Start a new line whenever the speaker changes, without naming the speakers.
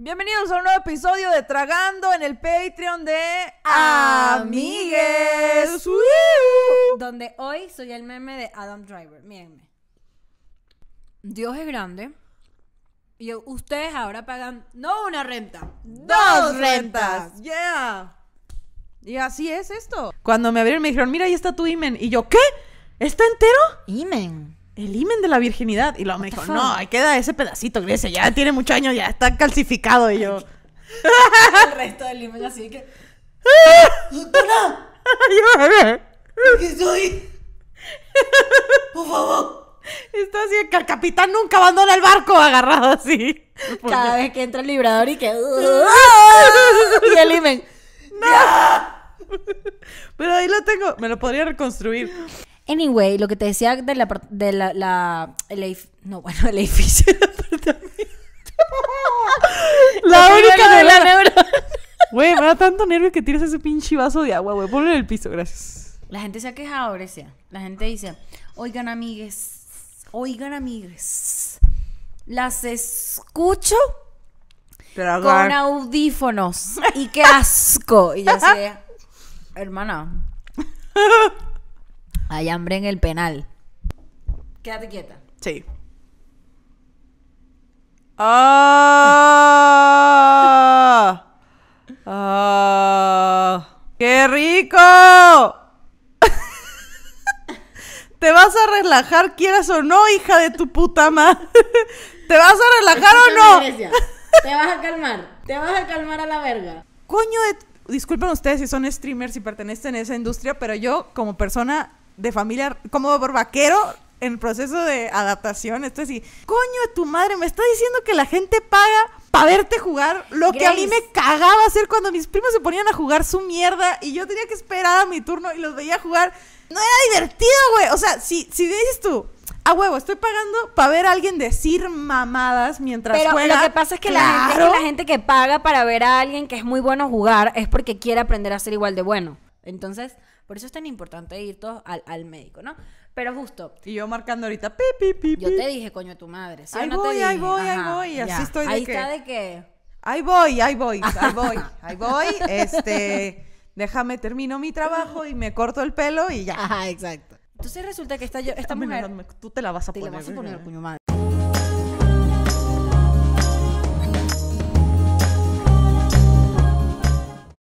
Bienvenidos a un nuevo episodio de Tragando en el Patreon de Amigues. Donde hoy soy el meme de Adam Driver. Mírenme. Dios es grande. Y ustedes ahora pagan no una renta, dos rentas. Yeah. Y así es esto.
Cuando me abrieron me dijeron, mira, ahí está tu imen. Y yo, ¿qué? ¿Está entero? Imen el himen de la virginidad. Y luego me dijo, no, ahí queda ese pedacito, crece, ya tiene muchos años, ya está calcificado. Y yo... el resto del himen así que... ¡Doctora! ¿Qué soy? Por favor. Está así el capitán nunca abandona el barco agarrado así.
Cada vez que entra el librador y que... Ah", y el himen. ¡No!
Pero ahí lo tengo. Me lo podría reconstruir.
Anyway, lo que te decía de la, de la, el no, bueno, el edificio del la, única de la neurona.
Güey, me da tanto nervio que tires ese pinche vaso de agua, güey. Ponlo en el piso, gracias.
La gente se ha quejado, Grecia. La gente dice, oigan, amigues, oigan, amigues. Las escucho con audífonos. Y qué asco. Y ya sé, hermana, hay hambre en el penal. Quédate quieta. Sí.
¡Ah! ¡Ah! ¡Qué rico! ¿Te vas a relajar, quieras o no, hija de tu puta madre? ¿Te vas a relajar o no?
Te vas a calmar. Te vas a calmar a la verga.
Coño, eh, disculpen ustedes si son streamers y pertenecen a esa industria, pero yo, como persona de familia como por vaquero en proceso de adaptación. Esto así, coño, tu madre me está diciendo que la gente paga para verte jugar lo que a mí me cagaba hacer cuando mis primos se ponían a jugar su mierda y yo tenía que esperar a mi turno y los veía jugar. No era divertido, güey. O sea, si, si dices
tú, a huevo, estoy pagando para ver a alguien decir mamadas mientras Pero lo que pasa que, la es que la gente que paga para ver a alguien que es muy bueno jugar es porque quiere aprender a ser igual de bueno. Entonces, por eso es tan importante ir todos al, al médico, ¿no? Pero justo. Y yo marcando ahorita, pi, pi, pi, Yo te dije, coño, tu madre. ahí, no voy, ahí voy, ahí voy, así estoy de Ahí está de qué. Ahí voy, ahí voy, ahí voy, ahí voy, este...
Déjame, termino mi trabajo y me corto el pelo y ya. Ajá, exacto. Entonces resulta que esta, yo, esta mujer... tú te la vas a poner. Te la vas a poner, ¿eh? coño madre.